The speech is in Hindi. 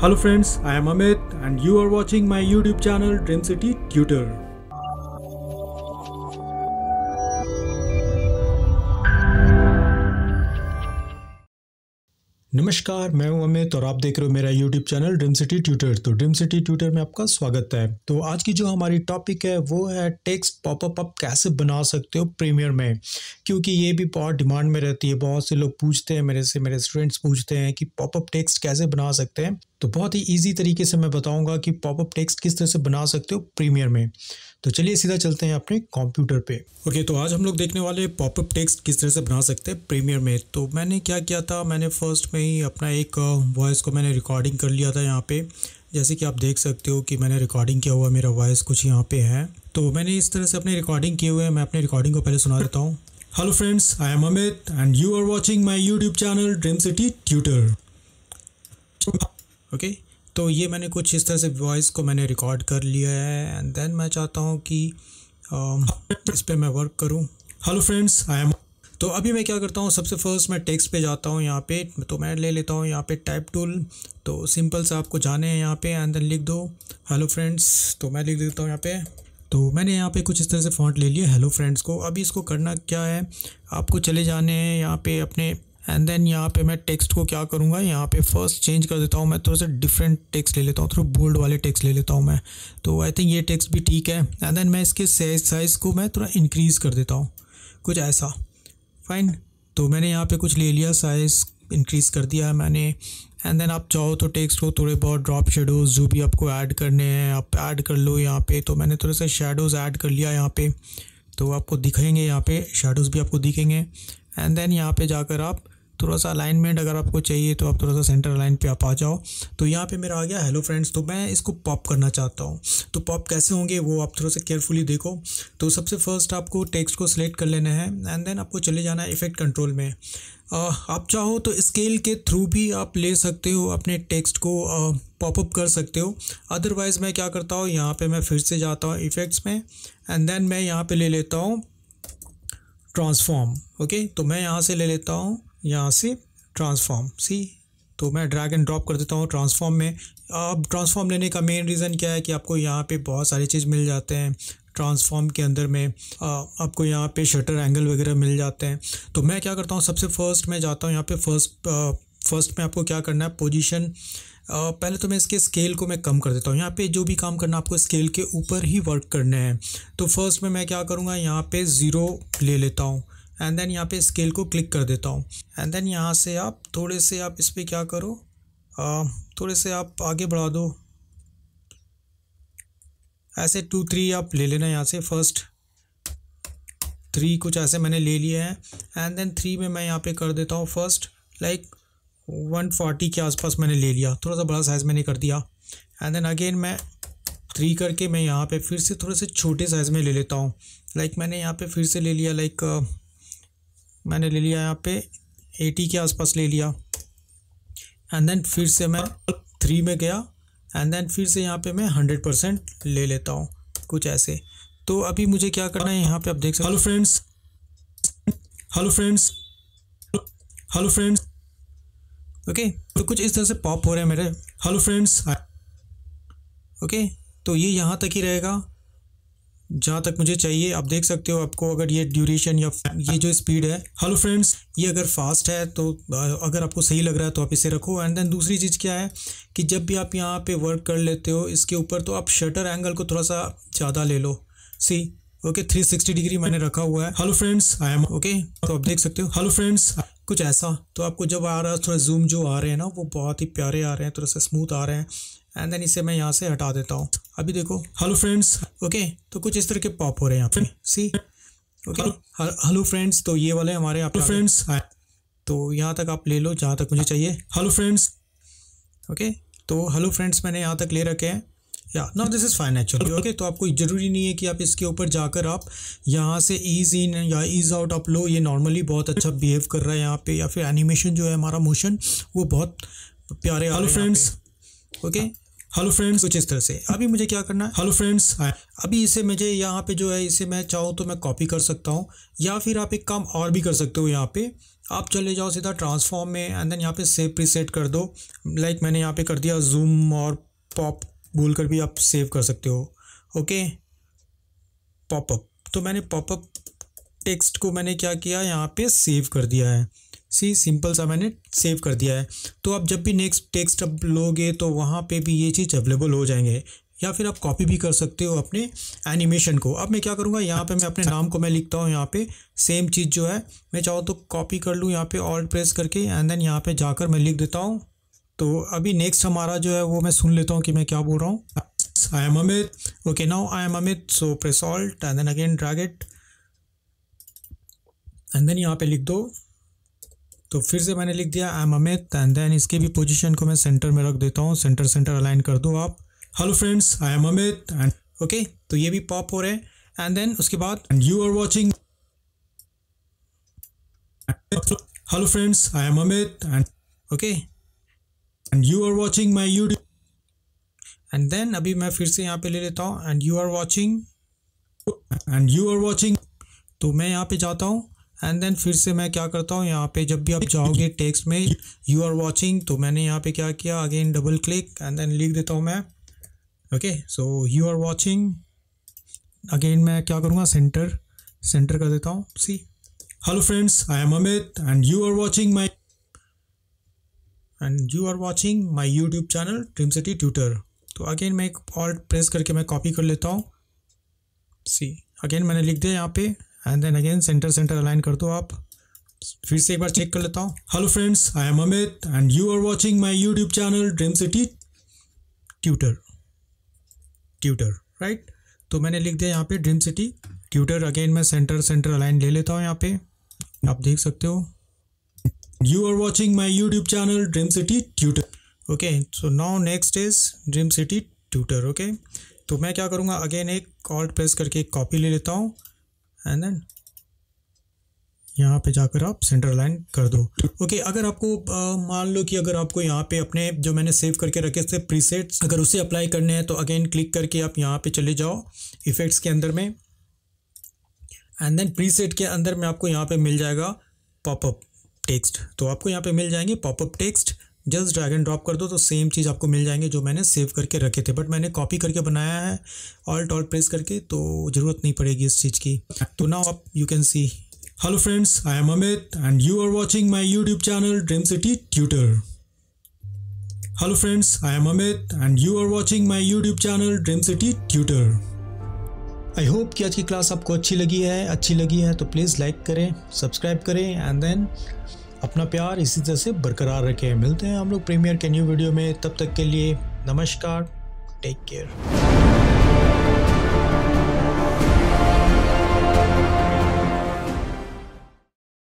Hello friends, I am Amit and you are watching my YouTube channel Dream City Tutor. नमस्कार मैं हूं अमित और आप देख रहे हो मेरा YouTube channel dream city tutor तो ड्रीम सिटी ट्यूटर में आपका स्वागत है तो आज की जो हमारी टॉपिक है वो है टेक्स्ट पॉपअप आप कैसे बना सकते हो प्रीमियर में क्योंकि ये भी बहुत डिमांड में रहती है बहुत से लोग पूछते हैं मेरे से मेरे स्टूडेंट्स पूछते हैं कि पॉपअप टेक्स्ट कैसे बना सकते हैं तो बहुत ही ईजी तरीके से मैं बताऊँगा कि पॉपअप टेक्स्ट किस तरह से बना सकते हो प्रीमियर में तो चलिए सीधा चलते हैं अपने कंप्यूटर पे ओके okay, तो आज हम लोग देखने वाले पॉपअप टेक्स्ट किस तरह से बना सकते हैं प्रीमियर में तो मैंने क्या किया था मैंने फर्स्ट में ही अपना एक वॉइस को मैंने रिकॉर्डिंग कर लिया था यहाँ पे जैसे कि आप देख सकते हो कि मैंने रिकॉर्डिंग किया हुआ मेरा वॉइस कुछ यहाँ पे है तो मैंने इस तरह से अपने रिकॉर्डिंग किए हुए हैं मैं अपने रिकॉर्डिंग को पहले सुना देता हूँ hello friends I am Amit and you are watching my YouTube channel dream city tutor okay तो ये मैंने कुछ इस तरह से वॉइस को मैंने रिकॉर्ड कर लिया है एंड देन मैं चाहता हूँ कि आ, इस पर मैं वर्क करूँ हेलो फ्रेंड्स आई एम तो अभी मैं क्या करता हूँ सबसे फर्स्ट मैं टेक्स्ट पे जाता हूँ यहाँ पे तो मैं ले लेता हूँ यहाँ पे टाइप टूल तो सिंपल से आपको जाने हैं यहाँ पे एंड देन लिख दो हेलो फ्रेंड्स तो मैं लिख देता हूँ यहाँ पे तो मैंने यहाँ पे कुछ इस तरह से फॉन्ट ले लिया हेलो फ्रेंड्स को अभी इसको करना क्या है आपको चले जाने हैं यहाँ पे अपने एंड देन यहाँ पे मैं टेक्स्ट को क्या करूँगा यहाँ पे फर्स्ट चेंज कर देता हूँ मैं थोड़ा सा डिफरेंट टेक्स्ट ले लेता हूँ थोड़ा बोल्ड वाले टेक्स्ट ले लेता हूँ मैं तो आई थिंक ये टेक्स्ट भी ठीक है एंड देन मैं इसके साइज़ को मैं थोड़ा इंक्रीज़ कर देता हूँ कुछ ऐसा फाइन तो मैंने यहाँ पे कुछ ले लिया साइज़ इंक्रीज़ कर दिया मैंने एंड देन आप चाहो तो टेक्स्ट को थोड़े बहुत ड्रॉप शेडोज जो भी आपको ऐड करने हैं आप ऐड कर लो यहाँ पे तो मैंने थोड़े से शेडोज़ ऐड कर लिया यहाँ पे तो आपको दिखेंगे यहाँ पे शेडोज़ भी आपको दिखेंगे एंड देन यहाँ पे जाकर आप थोड़ा सा अलाइनमेंट अगर आपको चाहिए तो आप थोड़ा सा सेंटर लाइन पे आप आ जाओ तो यहाँ पे मेरा आ गया हेलो फ्रेंड्स तो मैं इसको पॉप करना चाहता हूँ तो पॉप कैसे होंगे वो आप थोड़ा सा केयरफुली देखो तो सबसे फर्स्ट आपको टेक्स्ट को सिलेक्ट कर लेना है एंड देन आपको चले जाना है इफेक्ट कंट्रोल में आप चाहो तो स्केल के थ्रू भी आप ले सकते हो अपने टेक्स्ट को पॉपअप कर सकते हो अदरवाइज़ मैं क्या करता हूँ यहाँ पे मैं फिर से जाता हूँ इफ़ेक्ट्स में एंड देन मैं यहाँ पे ले लेता हूँ ट्रांसफॉर्म ओके तो मैं यहाँ से ले लेता हूँ यहाँ से ट्रांसफॉर्म सी तो मैं ड्रैग एंड ड्रॉप कर देता हूँ ट्रांसफॉर्म में अब ट्रांसफॉर्म लेने का मेन रीज़न क्या है कि आपको यहाँ पे बहुत सारी चीज़ मिल जाते हैं ट्रांसफॉर्म के अंदर में आ, आपको यहाँ पे शटर एंगल वगैरह मिल जाते हैं तो मैं क्या करता हूँ सबसे फर्स्ट मैं जाता हूँ यहाँ पे फर्स्ट फर्स्ट में आपको क्या करना है पोजिशन पहले तो मैं इसके स्केल को मैं कम कर देता हूँ यहाँ पे जो भी काम करना आपको स्केल के ऊपर ही वर्क करना है तो फर्स्ट में मैं क्या करूँगा यहाँ पे ज़ीरो ले लेता हूँ एंड देन यहाँ पे स्केल को क्लिक कर देता हूँ एंड देन यहाँ से आप थोड़े से आप इस पर क्या करो आ, थोड़े से आप आगे बढ़ा दो ऐसे टू थ्री आप ले लेना यहाँ से फर्स्ट थ्री कुछ ऐसे मैंने ले लिए हैं एंड देन थ्री में मैं यहाँ पे कर देता हूँ फर्स्ट लाइक वन फोर्टी के आसपास मैंने ले लिया थोड़ा सा बड़ा साइज़ मैंने कर दिया एंड देन अगेन मैं थ्री करके मैं यहाँ पे फिर से थोड़े से छोटे साइज़ में ले लेता हूँ लाइक like मैंने यहाँ पे फिर से ले लिया लाइक like, मैंने ले लिया यहाँ पे एटी के आसपास ले लिया एंड देन फिर से मैं थ्री में गया एंड देन फिर से यहाँ पे मैं हंड्रेड परसेंट ले लेता हूँ कुछ ऐसे तो अभी मुझे क्या करना है यहाँ पे आप देख सकते hello friends hello friends hello friends okay तो कुछ इस तरह से पॉप हो रहे हैं मेरे हेलो फ्रेंड्स ओके तो ये यहाँ तक ही रहेगा जहाँ तक मुझे चाहिए आप देख सकते हो आपको अगर ये ड्यूरेशन या ये जो स्पीड है हेलो फ्रेंड्स ये अगर फास्ट है तो अगर आपको सही लग रहा है तो आप इसे रखो एंड देन दूसरी चीज़ क्या है कि जब भी आप यहाँ पे वर्क कर लेते हो इसके ऊपर तो आप शटर एंगल को थोड़ा सा ज़्यादा ले लो see okay three sixty degree मैंने रखा हुआ है hello friends I am okay तो आप देख सकते हो हेलो फ्रेंड्स कुछ ऐसा तो आपको जब आ रहा है थोड़ा जूम जो आ रहे हैं ना वो बहुत ही प्यारे आ रहे हैं थोड़ा सा स्मूथ आ रहे हैं एंड देन इसे मैं यहाँ से हटा देता हूँ अभी देखो हेलो फ्रेंड्स ओके तो कुछ इस तरह के पॉप हो रहे हैं यहाँ पे सी ओके हेलो फ्रेंड्स तो ये वाले हमारे आप फ्रेंड्स हाँ। तो यहाँ तक आप ले लो जहाँ तक मुझे चाहिए हेलो फ्रेंड्स ओके तो हेलो फ्रेंड्स मैंने यहाँ तक ले रखे हैं या not this is fine actually okay तो आपको ज़रूरी नहीं है कि आप इसके ऊपर जाकर आप यहाँ से ईज इन या ईज आउट आप लो ये नॉर्मली बहुत अच्छा बिहेव कर रहा है यहाँ पे या फिर एनिमेशन जो है हमारा मोशन वो बहुत प्यारे hello friends okay hello friends कुछ इस तरह से अभी मुझे क्या करना है हेलो हाँ। फ्रेंड्स अभी इसे मुझे यहाँ पे जो है इसे मैं चाहूँ तो मैं कॉपी कर सकता हूँ या फिर आप एक काम और भी कर सकते हो यहाँ पे आप चले जाओ सीधा ट्रांसफॉर्म में एंड देन यहाँ पे सेव प्रीसेट कर दो लाइक मैंने यहाँ पे कर दिया जूम और पॉप भूल कर भी आप सेव कर सकते हो ओके पॉपअप तो मैंने पॉपअप टेक्स्ट को मैंने क्या किया यहाँ पे सेव कर दिया है सी सिंपल सा मैंने सेव कर दिया है तो आप जब भी नेक्स्ट टेक्स्ट अब लोगे तो वहाँ पे भी ये चीज़ अवेलेबल हो जाएंगे या फिर आप कॉपी भी कर सकते हो अपने एनिमेशन को अब मैं क्या करूँगा यहाँ पे मैं अपने नाम को मैं लिखता हूँ यहाँ पे सेम चीज़ जो है मैं चाहूँ तो कॉपी कर लूँ यहाँ पे ऑल्ट प्रेस करके एंड देन यहाँ पे जाकर मैं लिख देता हूँ तो अभी नेक्स्ट हमारा जो है वो मैं सुन लेता हूँ कि मैं क्या बोल रहा हूँ I am Amit okay now I am Amit so press alt and then again drag it and then यहाँ पे लिख दो तो फिर से मैंने लिख दिया I am Amit and then इसके भी पोजीशन को मैं सेंटर में रख देता हूँ सेंटर सेंटर अलाइन कर दो आप hello friends I am Amit and okay तो ये भी पॉप हो रहे हैं एंड देन उसके बाद you are watching hello friends I am Amit and okay and you are watching my YouTube and then अभी मैं फिर से यहाँ पे ले लेता हूँ and you are watching and you are watching तो मैं यहाँ पे जाता हूँ एंड देन फिर से मैं क्या करता हूँ यहाँ पे जब भी आप जाओगे टेक्स्ट में यू आर वॉचिंग तो मैंने यहाँ पे क्या किया again double click and then लिख देता हूँ मैं okay so you are watching again मैं क्या करूँगा सेंटर सेंटर कर देता हूँ see hello friends I am Amit and you are watching my and you are watching my YouTube channel dream city tutor तो अगेन मैं एक और प्रेस करके मैं कॉपी कर लेता हूँ सी अगेन मैंने लिख दिया यहाँ पे and then again centre centre align कर दो आप फिर से एक बार चेक कर लेता हूँ hello friends I am Amit and you are watching my YouTube channel dream city tutor tutor right तो मैंने लिख दिया यहाँ पे ड्रीम सिटी ट्यूटर अगेन मैं सेंटर सेंटर अलाइन ले लेता हूँ यहाँ पे आप देख सकते हो you are watching my YouTube channel dream city tutor okay so now next is dream city tutor okay तो मैं क्या करूँगा अगेन एक कॉल प्रेस करके एक कॉपी ले लेता हूँ एंड देन यहाँ पे जाकर आप सेंटर लाइन कर दो ओके okay, अगर आपको मान लो कि अगर आपको यहाँ पे अपने जो मैंने सेव करके रखे थे प्रीसेट्स अगर उसे अप्लाई करने हैं तो अगेन क्लिक करके आप यहाँ पे चले जाओ इफ़ेक्ट्स के अंदर में एंड देन प्रीसेट के अंदर में आपको यहाँ पे मिल जाएगा पॉपअप टेक्स्ट तो आपको यहाँ पे मिल जाएंगे popup text just drag and drop कर दो तो सेम चीज़ आपको मिल जाएंगे जो मैंने सेव करके रखे थे बट मैंने कॉपी करके बनाया है ऑल्ट ऑल्ट प्रेस करके तो ज़रूरत नहीं पड़ेगी इस चीज़ की तो नाउ आप you can see hello friends I am Amit and you are watching my YouTube channel dream city tutor hello friends I am Amit and you are watching my YouTube channel dream city tutor I hope कि आज की क्लास आपको अच्छी लगी है अच्छी लगी है तो प्लीज़ लाइक करें सब्सक्राइब करें एंड देन अपना प्यार इसी तरह से बरकरार रखें मिलते हैं हम लोग प्रीमियर के न्यू वीडियो में तब तक के लिए नमस्कार टेक केयर